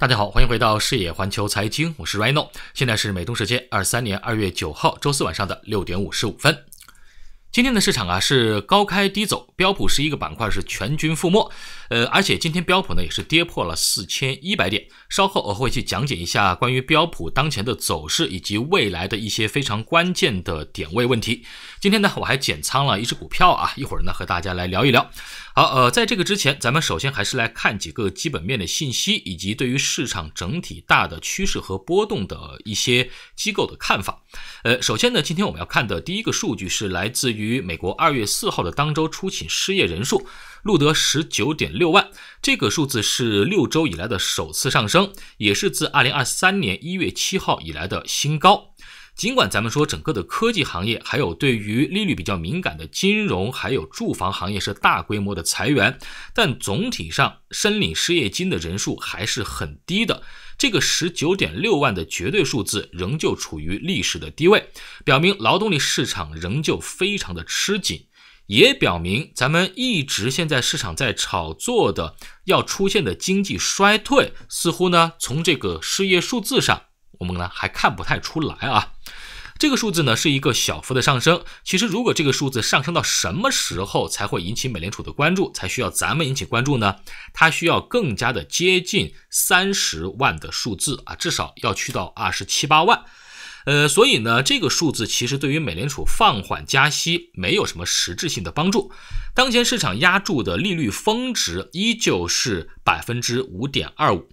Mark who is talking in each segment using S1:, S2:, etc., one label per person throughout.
S1: 大家好，欢迎回到视野环球财经，我是 Reno，现在是美东时间二三年二月九号周四晚上的六点五十五分。今天的市场啊是高开低走，标普十一个板块是全军覆没，呃，而且今天标普呢也是跌破了四千一百点。稍后我会去讲解一下关于标普当前的走势以及未来的一些非常关键的点位问题。今天呢我还减仓了一只股票啊，一会儿呢和大家来聊一聊。好，呃，在这个之前，咱们首先还是来看几个基本面的信息，以及对于市场整体大的趋势和波动的一些机构的看法。呃，首先呢，今天我们要看的第一个数据是来自于美国二月四号的当周初请失业人数录得十九点六万，这个数字是六周以来的首次上升，也是自二零二三年一月七号以来的新高。尽管咱们说整个的科技行业，还有对于利率比较敏感的金融，还有住房行业是大规模的裁员，但总体上申领失业金的人数还是很低的。这个十九点六万的绝对数字仍旧处于历史的低位，表明劳动力市场仍旧非常的吃紧，也表明咱们一直现在市场在炒作的要出现的经济衰退，似乎呢从这个失业数字上。我们呢还看不太出来啊，这个数字呢是一个小幅的上升。其实如果这个数字上升到什么时候才会引起美联储的关注，才需要咱们引起关注呢？它需要更加的接近三十万的数字啊，至少要去到二十七八万。呃，所以呢，这个数字其实对于美联储放缓加息没有什么实质性的帮助。当前市场压住的利率峰值依旧是百分之五点二五。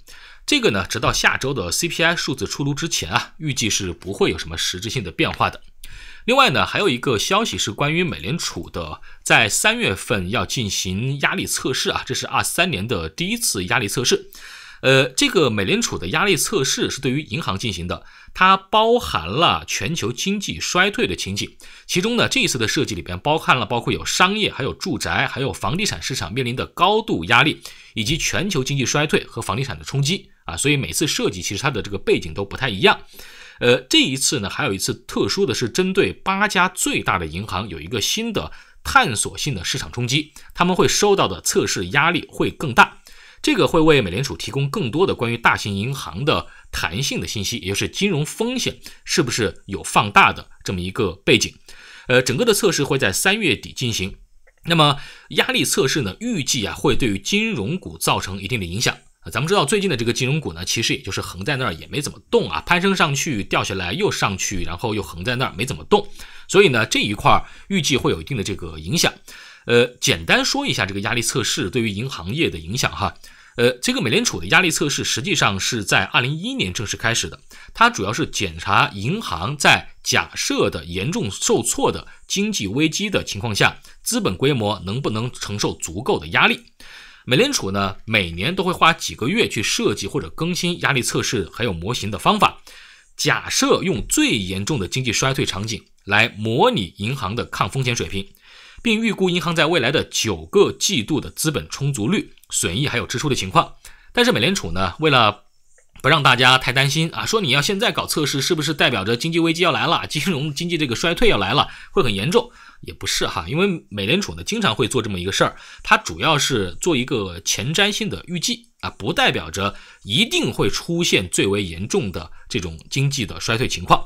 S1: 这个呢，直到下周的 CPI 数字出炉之前啊，预计是不会有什么实质性的变化的。另外呢，还有一个消息是关于美联储的，在三月份要进行压力测试啊，这是二三年的第一次压力测试。呃，这个美联储的压力测试是对于银行进行的，它包含了全球经济衰退的情景，其中呢，这一次的设计里边包含了包括有商业、还有住宅、还有房地产市场面临的高度压力，以及全球经济衰退和房地产的冲击。啊，所以每次设计其实它的这个背景都不太一样，呃，这一次呢还有一次特殊的是针对八家最大的银行有一个新的探索性的市场冲击，他们会收到的测试压力会更大，这个会为美联储提供更多的关于大型银行的弹性的信息，也就是金融风险是不是有放大的这么一个背景，呃，整个的测试会在三月底进行，那么压力测试呢预计啊会对于金融股造成一定的影响。咱们知道最近的这个金融股呢，其实也就是横在那儿，也没怎么动啊，攀升上去，掉下来，又上去，然后又横在那儿，没怎么动。所以呢，这一块儿预计会有一定的这个影响。呃，简单说一下这个压力测试对于银行业的影响哈。呃，这个美联储的压力测试实际上是在二零一一年正式开始的，它主要是检查银行在假设的严重受挫的经济危机的情况下，资本规模能不能承受足够的压力。美联储呢，每年都会花几个月去设计或者更新压力测试还有模型的方法，假设用最严重的经济衰退场景来模拟银行的抗风险水平，并预估银行在未来的九个季度的资本充足率、损益还有支出的情况。但是美联储呢，为了不让大家太担心啊，说你要现在搞测试，是不是代表着经济危机要来了，金融经济这个衰退要来了，会很严重。也不是哈，因为美联储呢经常会做这么一个事儿，它主要是做一个前瞻性的预计啊，不代表着一定会出现最为严重的这种经济的衰退情况。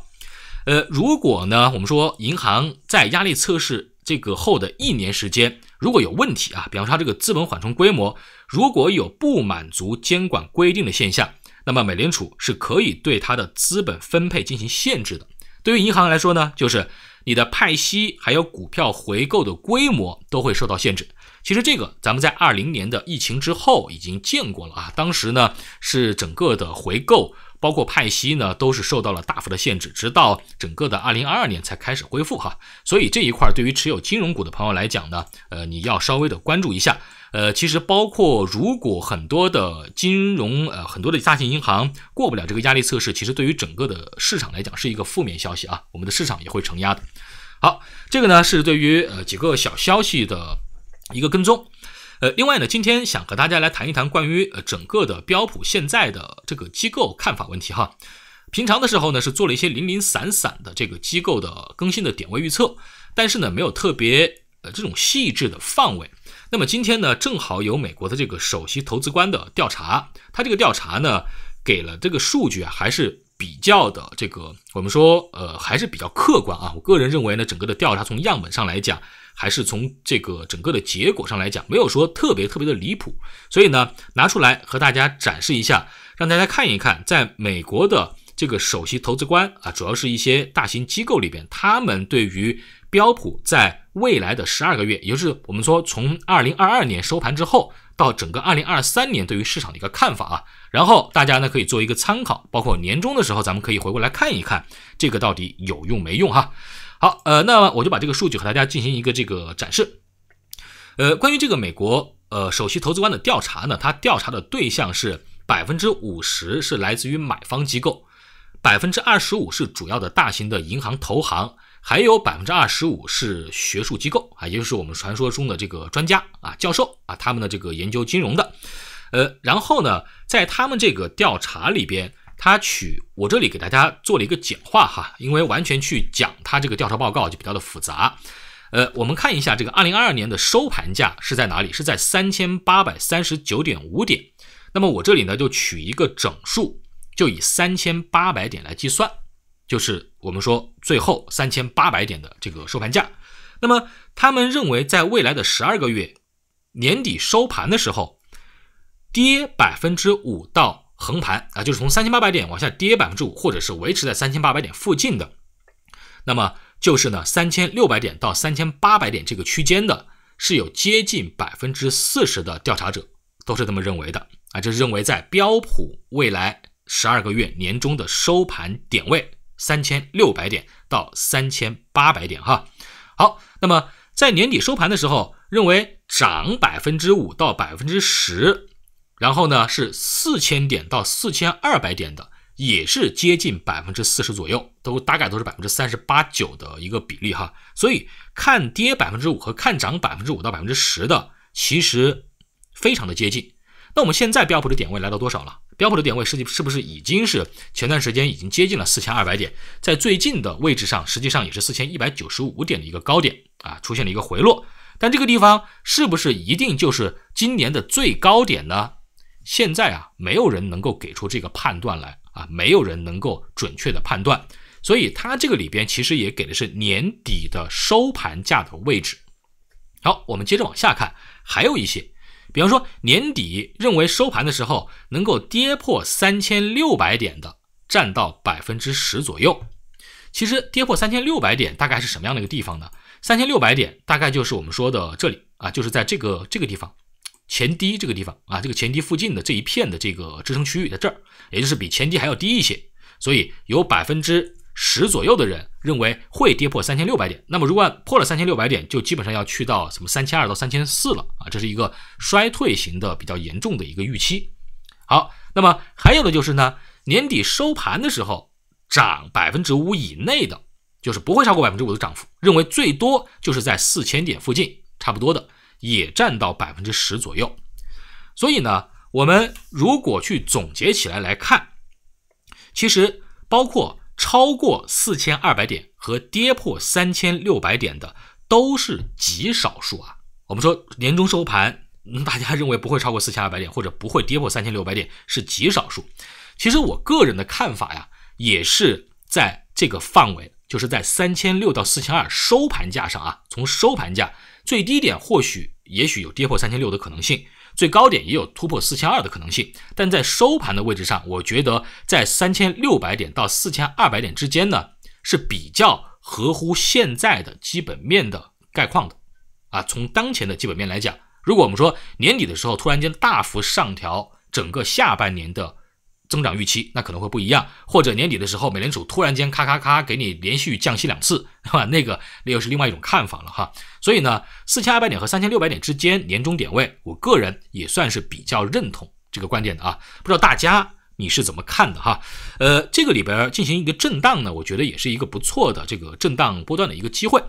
S1: 呃，如果呢，我们说银行在压力测试这个后的一年时间如果有问题啊，比方说它这个资本缓冲规模如果有不满足监管规定的现象，那么美联储是可以对它的资本分配进行限制的。对于银行来说呢，就是。你的派息还有股票回购的规模都会受到限制。其实这个咱们在二零年的疫情之后已经见过了啊，当时呢是整个的回购。包括派息呢，都是受到了大幅的限制，直到整个的二零二二年才开始恢复哈。所以这一块对于持有金融股的朋友来讲呢，呃，你要稍微的关注一下。呃，其实包括如果很多的金融呃很多的大型银行过不了这个压力测试，其实对于整个的市场来讲是一个负面消息啊，我们的市场也会承压的。好，这个呢是对于呃几个小消息的一个跟踪。呃，另外呢，今天想和大家来谈一谈关于呃整个的标普现在的这个机构看法问题哈。平常的时候呢，是做了一些零零散散的这个机构的更新的点位预测，但是呢，没有特别呃这种细致的范围。那么今天呢，正好有美国的这个首席投资官的调查，他这个调查呢，给了这个数据啊，还是比较的这个我们说呃还是比较客观啊。我个人认为呢，整个的调查从样本上来讲。还是从这个整个的结果上来讲，没有说特别特别的离谱，所以呢，拿出来和大家展示一下，让大家看一看，在美国的这个首席投资官啊，主要是一些大型机构里边，他们对于标普在未来的十二个月，也就是我们说从二零二二年收盘之后到整个二零二三年对于市场的一个看法啊，然后大家呢可以做一个参考，包括年终的时候，咱们可以回过来看一看，这个到底有用没用哈。好，呃，那我就把这个数据和大家进行一个这个展示。呃，关于这个美国呃首席投资官的调查呢，他调查的对象是百分之五十是来自于买方机构，百分之二十五是主要的大型的银行投行，还有百分之二十五是学术机构啊，也就是我们传说中的这个专家啊、教授啊，他们的这个研究金融的。呃，然后呢，在他们这个调查里边。它取我这里给大家做了一个简化哈，因为完全去讲它这个调查报告就比较的复杂。呃，我们看一下这个二零二二年的收盘价是在哪里？是在三千八百三十九点五点。那么我这里呢就取一个整数，就以三千八百点来计算，就是我们说最后三千八百点的这个收盘价。那么他们认为在未来的十二个月年底收盘的时候，跌百分之五到。横盘啊，就是从三千八百点往下跌百分之五，或者是维持在三千八百点附近的，那么就是呢三千六百点到三千八百点这个区间的，是有接近百分之四十的调查者都是这么认为的啊，就是认为在标普未来十二个月年中的收盘点位三千六百点到三千八百点哈。好，那么在年底收盘的时候，认为涨百分之五到百分之十。然后呢，是四千点到四千二百点的，也是接近百分之四十左右，都大概都是百分之三十八九的一个比例哈。所以看跌百分之五和看涨百分之五到百分之十的，其实非常的接近。那我们现在标普的点位来到多少了？标普的点位实际是不是已经是前段时间已经接近了四千二百点，在最近的位置上，实际上也是四千一百九十五点的一个高点啊，出现了一个回落。但这个地方是不是一定就是今年的最高点呢？现在啊，没有人能够给出这个判断来啊，没有人能够准确的判断，所以它这个里边其实也给的是年底的收盘价的位置。好，我们接着往下看，还有一些，比方说年底认为收盘的时候能够跌破三千六百点的，占到百分之十左右。其实跌破三千六百点大概是什么样的一个地方呢？三千六百点大概就是我们说的这里啊，就是在这个这个地方。前低这个地方啊，这个前低附近的这一片的这个支撑区域在这儿，也就是比前低还要低一些，所以有百分之十左右的人认为会跌破三千六百点。那么如果破了三千六百点，就基本上要去到什么三千二到三千四了啊，这是一个衰退型的比较严重的一个预期。好，那么还有的就是呢，年底收盘的时候涨百分之五以内的，就是不会超过百分之五的涨幅，认为最多就是在四千点附近差不多的。也占到百分之十左右，所以呢，我们如果去总结起来来看，其实包括超过四千二百点和跌破三千六百点的都是极少数啊。我们说年终收盘，大家认为不会超过四千二百点或者不会跌破三千六百点是极少数。其实我个人的看法呀，也是在这个范围，就是在三千六到四千二收盘价上啊，从收盘价。最低点或许、也许有跌破三千六的可能性，最高点也有突破四千二的可能性。但在收盘的位置上，我觉得在三千六百点到四千二百点之间呢，是比较合乎现在的基本面的概况的。啊，从当前的基本面来讲，如果我们说年底的时候突然间大幅上调整个下半年的。增长预期那可能会不一样，或者年底的时候，美联储突然间咔咔咔给你连续降息两次，对 吧？那个那又是另外一种看法了哈。所以呢，四千二百点和三千六百点之间年中点位，我个人也算是比较认同这个观点的啊。不知道大家你是怎么看的哈？呃，这个里边进行一个震荡呢，我觉得也是一个不错的这个震荡波段的一个机会。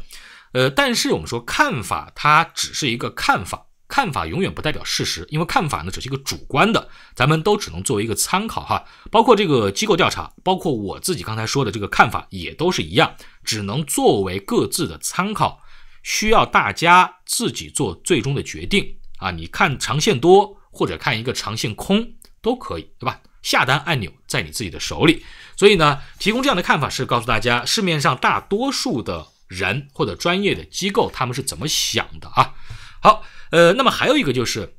S1: 呃，但是我们说看法，它只是一个看法。看法永远不代表事实，因为看法呢只是一个主观的，咱们都只能作为一个参考哈。包括这个机构调查，包括我自己刚才说的这个看法也都是一样，只能作为各自的参考，需要大家自己做最终的决定啊。你看长线多，或者看一个长线空都可以，对吧？下单按钮在你自己的手里。所以呢，提供这样的看法是告诉大家，市面上大多数的人或者专业的机构他们是怎么想的啊。好，呃，那么还有一个就是，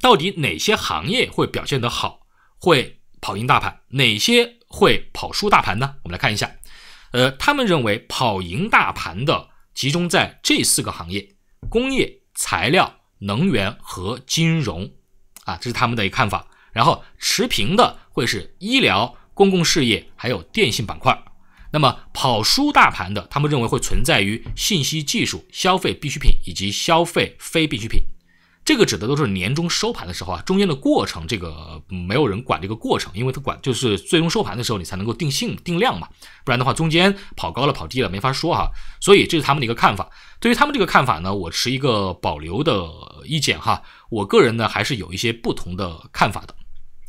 S1: 到底哪些行业会表现得好，会跑赢大盘，哪些会跑输大盘呢？我们来看一下，呃，他们认为跑赢大盘的集中在这四个行业：工业、材料、能源和金融，啊，这是他们的一个看法。然后持平的会是医疗、公共事业还有电信板块。那么跑输大盘的，他们认为会存在于信息技术、消费必需品以及消费非必需品。这个指的都是年终收盘的时候啊，中间的过程这个没有人管这个过程，因为他管就是最终收盘的时候你才能够定性定量嘛，不然的话中间跑高了跑低了没法说哈。所以这是他们的一个看法。对于他们这个看法呢，我持一个保留的意见哈。我个人呢还是有一些不同的看法的，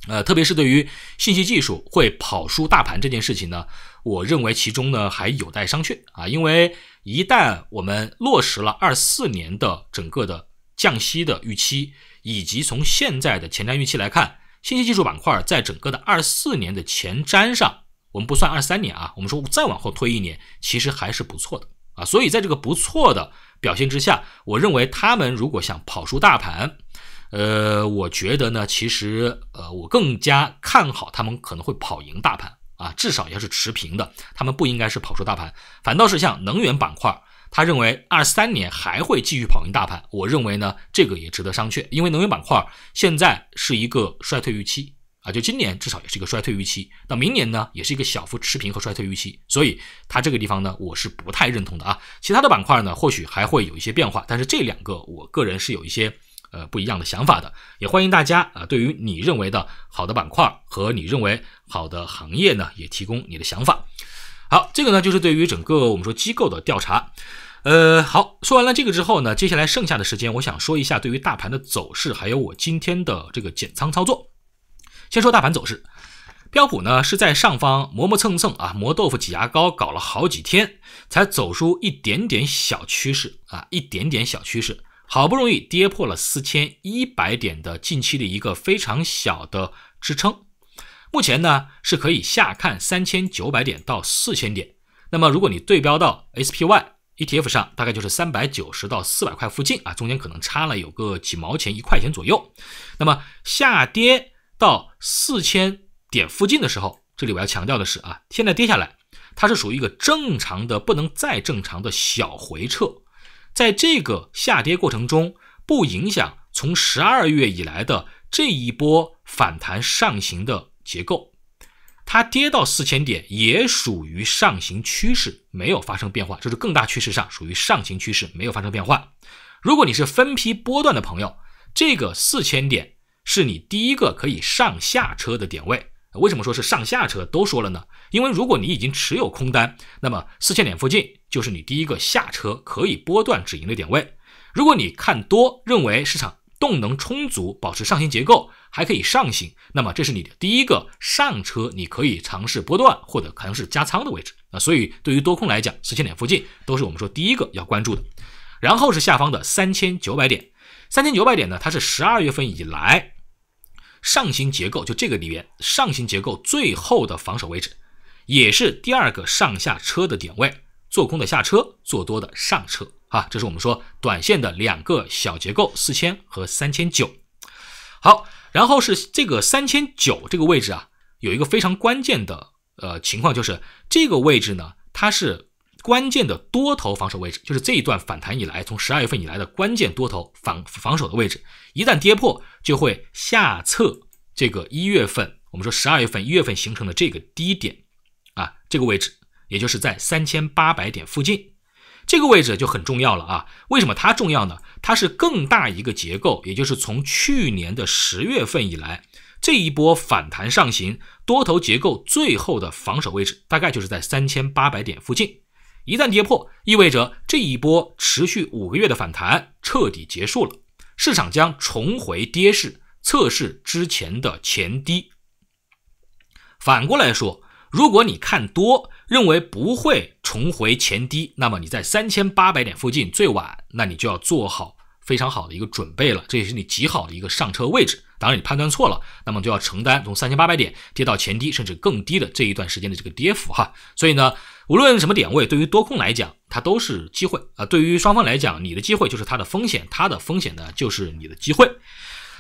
S1: 呃，特别是对于信息技术会跑输大盘这件事情呢。我认为其中呢还有待商榷啊，因为一旦我们落实了二四年的整个的降息的预期，以及从现在的前瞻预期来看，信息技术板块在整个的二四年的前瞻上，我们不算二三年啊，我们说再往后推一年，其实还是不错的啊。所以在这个不错的表现之下，我认为他们如果想跑输大盘，呃，我觉得呢，其实呃，我更加看好他们可能会跑赢大盘。啊，至少要是持平的，他们不应该是跑输大盘，反倒是像能源板块，他认为二三年还会继续跑赢大盘，我认为呢，这个也值得商榷，因为能源板块现在是一个衰退预期啊，就今年至少也是一个衰退预期，那明年呢，也是一个小幅持平和衰退预期，所以它这个地方呢，我是不太认同的啊，其他的板块呢，或许还会有一些变化，但是这两个，我个人是有一些。呃，不一样的想法的，也欢迎大家啊。对于你认为的好的板块和你认为好的行业呢，也提供你的想法。好，这个呢就是对于整个我们说机构的调查。呃，好，说完了这个之后呢，接下来剩下的时间，我想说一下对于大盘的走势，还有我今天的这个减仓操作。先说大盘走势，标普呢是在上方磨磨蹭蹭啊，磨豆腐挤牙膏，搞了好几天，才走出一点点小趋势啊，一点点小趋势。好不容易跌破了四千一百点的近期的一个非常小的支撑，目前呢是可以下看三千九百点到四千点。那么如果你对标到 SPY ETF 上，大概就是三百九十到四百块附近啊，中间可能差了有个几毛钱一块钱左右。那么下跌到四千点附近的时候，这里我要强调的是啊，现在跌下来它是属于一个正常的不能再正常的小回撤。在这个下跌过程中，不影响从十二月以来的这一波反弹上行的结构。它跌到四千点也属于上行趋势，没有发生变化。这是更大趋势上属于上行趋势，没有发生变化。如果你是分批波段的朋友，这个四千点是你第一个可以上下车的点位。为什么说是上下车都说了呢？因为如果你已经持有空单，那么四千点附近就是你第一个下车可以波段止盈的点位；如果你看多，认为市场动能充足，保持上行结构还可以上行，那么这是你的第一个上车，你可以尝试波段或者可能是加仓的位置。啊，所以对于多空来讲，四千点附近都是我们说第一个要关注的。然后是下方的三千九百点，三千九百点呢，它是十二月份以来。上行结构就这个里边上行结构最后的防守位置，也是第二个上下车的点位，做空的下车，做多的上车啊，这是我们说短线的两个小结构，四千和三千九。好，然后是这个三千九这个位置啊，有一个非常关键的呃情况，就是这个位置呢，它是。关键的多头防守位置，就是这一段反弹以来，从十二月份以来的关键多头防防守的位置，一旦跌破，就会下测这个一月份，我们说十二月份一月份形成的这个低点啊，这个位置，也就是在三千八百点附近，这个位置就很重要了啊。为什么它重要呢？它是更大一个结构，也就是从去年的十月份以来，这一波反弹上行多头结构最后的防守位置，大概就是在三千八百点附近。一旦跌破，意味着这一波持续五个月的反弹彻底结束了，市场将重回跌势，测试之前的前低。反过来说，如果你看多，认为不会重回前低，那么你在三千八百点附近最晚，那你就要做好非常好的一个准备了，这也是你极好的一个上车位置。当然，你判断错了，那么就要承担从三千八百点跌到前低甚至更低的这一段时间的这个跌幅哈。所以呢，无论什么点位，对于多空来讲，它都是机会啊。对于双方来讲，你的机会就是它的风险，它的风险呢就是你的机会。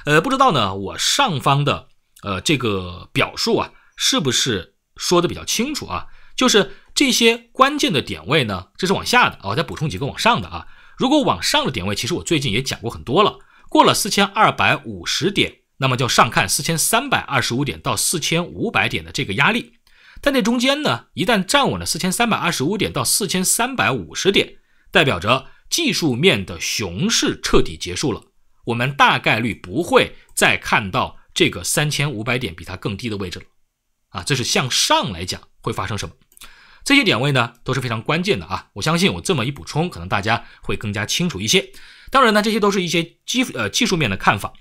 S1: 呃，不知道呢，我上方的呃这个表述啊，是不是说的比较清楚啊？就是这些关键的点位呢，这是往下的我再补充几个往上的啊。如果往上的点位，其实我最近也讲过很多了，过了四千二百五十点。那么就上看四千三百二十五点到四千五百点的这个压力，但这中间呢，一旦站稳了四千三百二十五点到四千三百五十点，代表着技术面的熊市彻底结束了，我们大概率不会再看到这个三千五百点比它更低的位置了，啊，这是向上来讲会发生什么？这些点位呢都是非常关键的啊，我相信我这么一补充，可能大家会更加清楚一些。当然呢，这些都是一些技呃技术面的看法。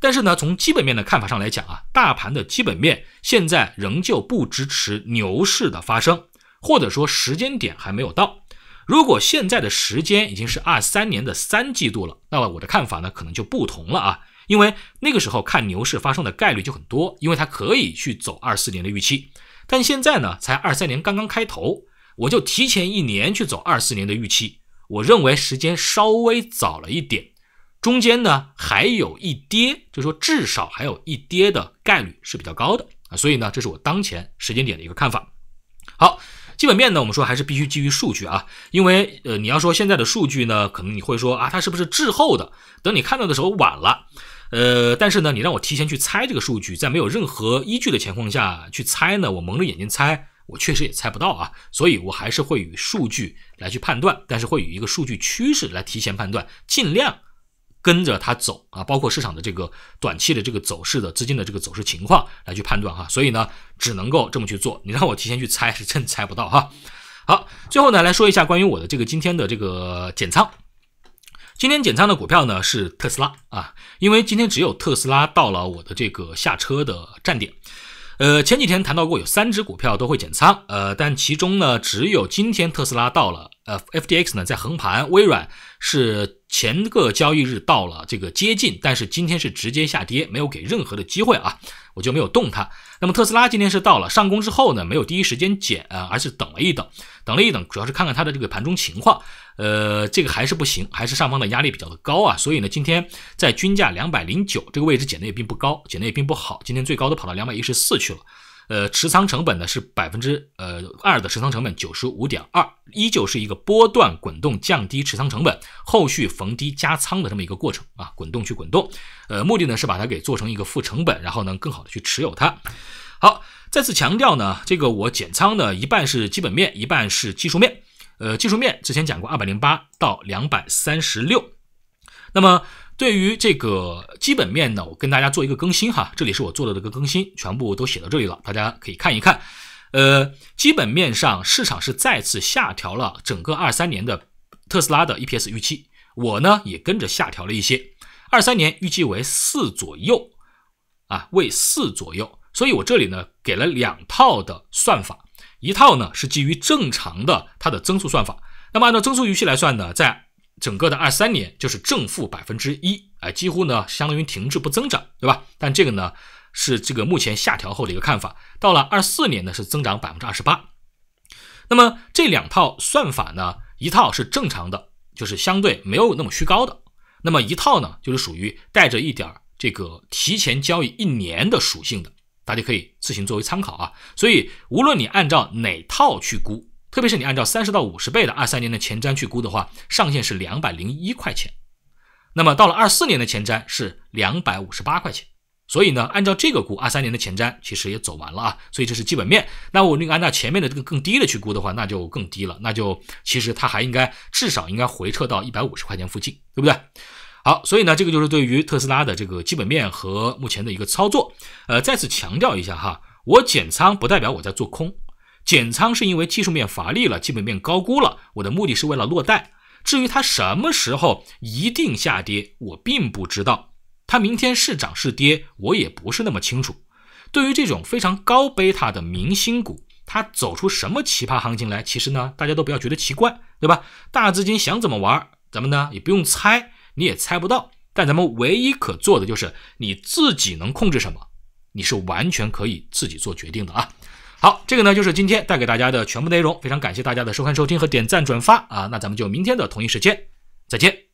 S1: 但是呢，从基本面的看法上来讲啊，大盘的基本面现在仍旧不支持牛市的发生，或者说时间点还没有到。如果现在的时间已经是二三年的三季度了，那么我的看法呢可能就不同了啊，因为那个时候看牛市发生的概率就很多，因为它可以去走二四年的预期。但现在呢，才二三年刚刚开头，我就提前一年去走二四年的预期，我认为时间稍微早了一点。中间呢还有一跌，就是说至少还有一跌的概率是比较高的啊，所以呢，这是我当前时间点的一个看法。好，基本面呢，我们说还是必须基于数据啊，因为呃你要说现在的数据呢，可能你会说啊它是不是滞后的，等你看到的时候晚了，呃，但是呢，你让我提前去猜这个数据，在没有任何依据的情况下去猜呢，我蒙着眼睛猜，我确实也猜不到啊，所以我还是会与数据来去判断，但是会以一个数据趋势来提前判断，尽量。跟着它走啊，包括市场的这个短期的这个走势的资金的这个走势情况来去判断哈，所以呢只能够这么去做。你让我提前去猜，是真猜不到哈。好，最后呢来说一下关于我的这个今天的这个减仓。今天减仓的股票呢是特斯拉啊，因为今天只有特斯拉到了我的这个下车的站点。呃，前几天谈到过有三只股票都会减仓，呃，但其中呢只有今天特斯拉到了。呃，FDX 呢在横盘，微软是前个交易日到了这个接近，但是今天是直接下跌，没有给任何的机会啊，我就没有动它。那么特斯拉今天是到了上攻之后呢，没有第一时间减啊，而是等了一等，等了一等，主要是看看它的这个盘中情况。呃，这个还是不行，还是上方的压力比较的高啊，所以呢，今天在均价两百零九这个位置减的也并不高，减的也并不好，今天最高都跑到两百一十四去了。呃，持仓成本呢是百分之呃二的持仓成本，九十五点二，依旧是一个波段滚动降低持仓成本，后续逢低加仓的这么一个过程啊，滚动去滚动，呃，目的呢是把它给做成一个负成本，然后能更好的去持有它。好，再次强调呢，这个我减仓呢一半是基本面，一半是技术面。呃，技术面之前讲过二百零八到两百三十六，那么。对于这个基本面呢，我跟大家做一个更新哈，这里是我做的这个更新，全部都写到这里了，大家可以看一看。呃，基本面上市场是再次下调了整个二三年的特斯拉的 EPS 预期，我呢也跟着下调了一些，二三年预计为四左右啊，为四左右。所以我这里呢给了两套的算法，一套呢是基于正常的它的增速算法，那么按照增速预期来算呢，在。整个的二三年就是正负百分之一，哎，几乎呢相当于停滞不增长，对吧？但这个呢是这个目前下调后的一个看法。到了二四年呢是增长百分之二十八。那么这两套算法呢，一套是正常的，就是相对没有那么虚高的；那么一套呢就是属于带着一点这个提前交易一年的属性的。大家可以自行作为参考啊。所以无论你按照哪套去估。特别是你按照三十到五十倍的二三年的前瞻去估的话，上限是两百零一块钱，那么到了二四年的前瞻是两百五十八块钱，所以呢，按照这个估二三年的前瞻其实也走完了啊，所以这是基本面。那我那个按照前面的这个更低的去估的话，那就更低了，那就其实它还应该至少应该回撤到一百五十块钱附近，对不对？好，所以呢，这个就是对于特斯拉的这个基本面和目前的一个操作。呃，再次强调一下哈，我减仓不代表我在做空。减仓是因为技术面乏力了，基本面高估了。我的目的是为了落袋。至于它什么时候一定下跌，我并不知道。它明天是涨是跌，我也不是那么清楚。对于这种非常高贝塔的明星股，它走出什么奇葩行情来，其实呢，大家都不要觉得奇怪，对吧？大资金想怎么玩，咱们呢也不用猜，你也猜不到。但咱们唯一可做的就是你自己能控制什么，你是完全可以自己做决定的啊。好，这个呢就是今天带给大家的全部内容。非常感谢大家的收看、收听和点赞、转发啊！那咱们就明天的同一时间再见。